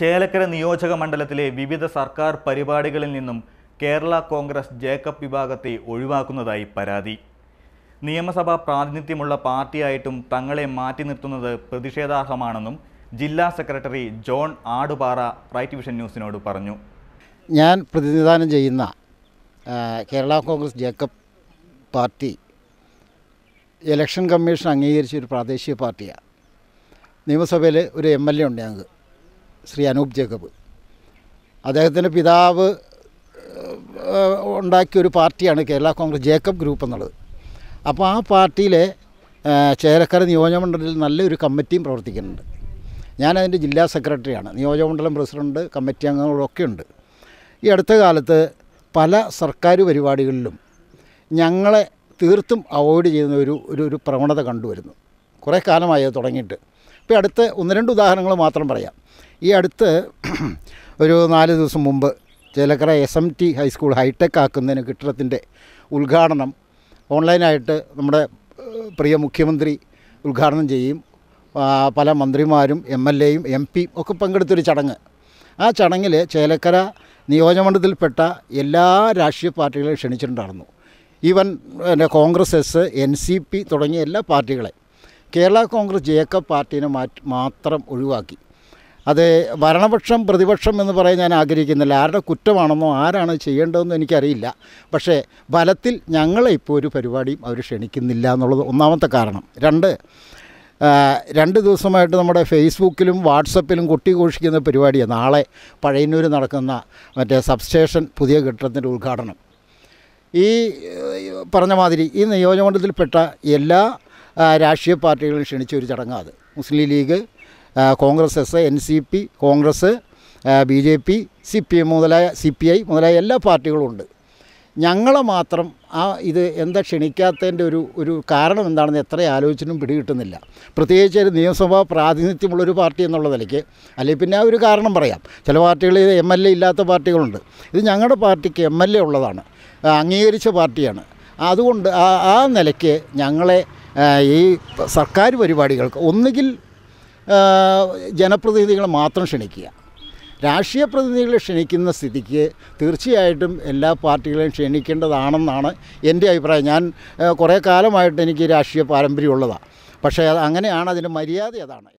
ചേലക്കര നിയോജക മണ്ഡലത്തിലെ വിവിധ സർക്കാർ പരിപാടികളിൽ നിന്നും കേരള കോൺഗ്രസ് ജേക്കബ് വിഭാഗത്തെ ഒഴിവാക്കുന്നതായി പരാതി നിയമസഭാ പ്രാതിനിധ്യമുള്ള പാർട്ടിയായിട്ടും തങ്ങളെ മാറ്റി നിർത്തുന്നത് പ്രതിഷേധാർഹമാണെന്നും ജില്ലാ secretary John Adupara right vision ന്യൂസിനോട് പറഞ്ഞു ഞാൻ പ്രതിനിധാനം ചെയ്യുന്ന Kerala Congress Jacob party election commission അംഗീകരിച്ച ഒരു പ്രാദേശിക പാർട്ടിയാണ് നിയമസഭയിൽ ഒരു എം എൽ എ ഉണ്ട് ഞങ്ങൾക്ക് ശ്രീ അനൂപ് ജേക്കബ് അദ്ദേഹത്തിൻ്റെ പിതാവ് ഉണ്ടാക്കിയ ഒരു പാർട്ടിയാണ് കേരള കോൺഗ്രസ് ജേക്കബ് ഗ്രൂപ്പ് എന്നുള്ളത് അപ്പോൾ ആ പാർട്ടിയിലെ ചേരക്കര നിയോജകമണ്ഡലത്തിൽ നല്ലൊരു കമ്മിറ്റിയും പ്രവർത്തിക്കുന്നുണ്ട് ഞാനതിൻ്റെ ജില്ലാ സെക്രട്ടറിയാണ് നിയോജകമണ്ഡലം പ്രസിഡൻറ്റ് കമ്മിറ്റി അംഗങ്ങളൊക്കെ ഉണ്ട് ഈ അടുത്ത കാലത്ത് പല സർക്കാർ പരിപാടികളിലും ഞങ്ങളെ തീർത്തും അവോയ്ഡ് ചെയ്യുന്ന ഒരു ഒരു പ്രവണത കണ്ടുവരുന്നു കുറേ കാലമായി അത് തുടങ്ങിയിട്ട് ഇപ്പോൾ അടുത്ത് ഒന്ന് രണ്ട് ഉദാഹരണങ്ങൾ മാത്രം പറയാം ഈ അടുത്ത് ഒരു നാല് ദിവസം മുമ്പ് Chelakkara S M T high school hitech ആക്കുന്നതിന് കെട്ടിടത്തിൻ്റെ ഉദ്ഘാടനം ഓൺലൈനായിട്ട് നമ്മുടെ പ്രിയ മുഖ്യമന്ത്രി ഉദ്ഘാടനം ചെയ്യും പല മന്ത്രിമാരും എം എൽ എയും എം പി ഒക്കെ പങ്കെടുത്തൊരു ചടങ്ങ് ആ ചടങ്ങിൽ ചേലക്കര നിയോജകമണ്ഡലത്തിൽപ്പെട്ട എല്ലാ രാഷ്ട്രീയ പാർട്ടികളെയും ക്ഷണിച്ചിട്ടുണ്ടായിരുന്നു even Congress S N C P തുടങ്ങിയ എല്ലാ പാർട്ടികളെ കേരള കോൺഗ്രസ് ജേക്കബ് പാർട്ടീനെ മാറ്റി മാത്രം ഒഴിവാക്കി അത് ഭരണപക്ഷം പ്രതിപക്ഷം എന്ന് പറയാൻ ഞാൻ ആഗ്രഹിക്കുന്നില്ല ആരുടെ കുറ്റമാണെന്നോ ആരാണ് ചെയ്യേണ്ടതെന്നോ എനിക്കറിയില്ല പക്ഷേ ബലത്തിൽ ഞങ്ങളെ ഇപ്പോൾ ഒരു പരിപാടിയും അവർ ക്ഷണിക്കുന്നില്ല എന്നുള്ളത് ഒന്നാമത്തെ കാരണം രണ്ട് രണ്ട് ദിവസമായിട്ട് നമ്മുടെ ഫേസ്ബുക്കിലും വാട്സപ്പിലും കുട്ടി ഘോഷിക്കുന്ന പരിപാടിയാണ് നാളെ പഴയന്നൂർ നടക്കുന്ന മറ്റേ സബ്സ്റ്റേഷൻ പുതിയ കെട്ടിടത്തിൻ്റെ ഉദ്ഘാടനം ഈ പറഞ്ഞ മാതിരി ഈ നിയോജകമണ്ഡലത്തിൽപ്പെട്ട എല്ലാ രാഷ്ട്രീയ പാർട്ടികളെ ക്ഷണിച്ച ഒരു ചടങ്ങാണ് Muslim League Congress S N C P Congress B J P C P M മുതലായ സി പി ഐ മുതലായ എല്ലാ പാർട്ടികളും ഉണ്ട് ഞങ്ങളെ മാത്രം ആ ഇത് എന്താ ക്ഷണിക്കാത്തതിൻ്റെ ഒരു ഒരു കാരണം എന്താണെന്ന് എത്ര ആലോചിച്ചിട്ടും പിടികിട്ടുന്നില്ല പ്രത്യേകിച്ച് ഒരു നിയമസഭാ പ്രാതിനിധ്യമുള്ളൊരു പാർട്ടി എന്നുള്ള നിലയ്ക്ക് അല്ലെങ്കിൽ പിന്നെ ആ ഒരു കാരണം പറയാം ചില പാർട്ടികൾ എം എൽ എ ഇല്ലാത്ത പാർട്ടികളുണ്ട് ഇത് ഞങ്ങളുടെ പാർട്ടിക്ക് എം എൽ എ ഉള്ളതാണ് അംഗീകരിച്ച പാർട്ടിയാണ് അതുകൊണ്ട് ആ ആ നിലയ്ക്ക് ഞങ്ങളെ ഈ സർക്കാർ പരിപാടികൾക്ക് ഒന്നുകിൽ ജനപ്രതിനിധികൾ മാത്രം ക്ഷണിക്കുക രാഷ്ട്രീയ പ്രതിനിധികളെ ക്ഷണിക്കുന്ന സ്ഥിതിക്ക് തീർച്ചയായിട്ടും എല്ലാ പാർട്ടികളെയും ക്ഷണിക്കേണ്ടതാണെന്നാണ് എൻ്റെ അഭിപ്രായം ഞാൻ കുറേ കാലമായിട്ട് എനിക്ക് രാഷ്ട്രീയ പാരമ്പര്യമുള്ളതാണ് പക്ഷേ അങ്ങനെ ആണ് അതിൻ്റെ മര്യാദ അതാണ്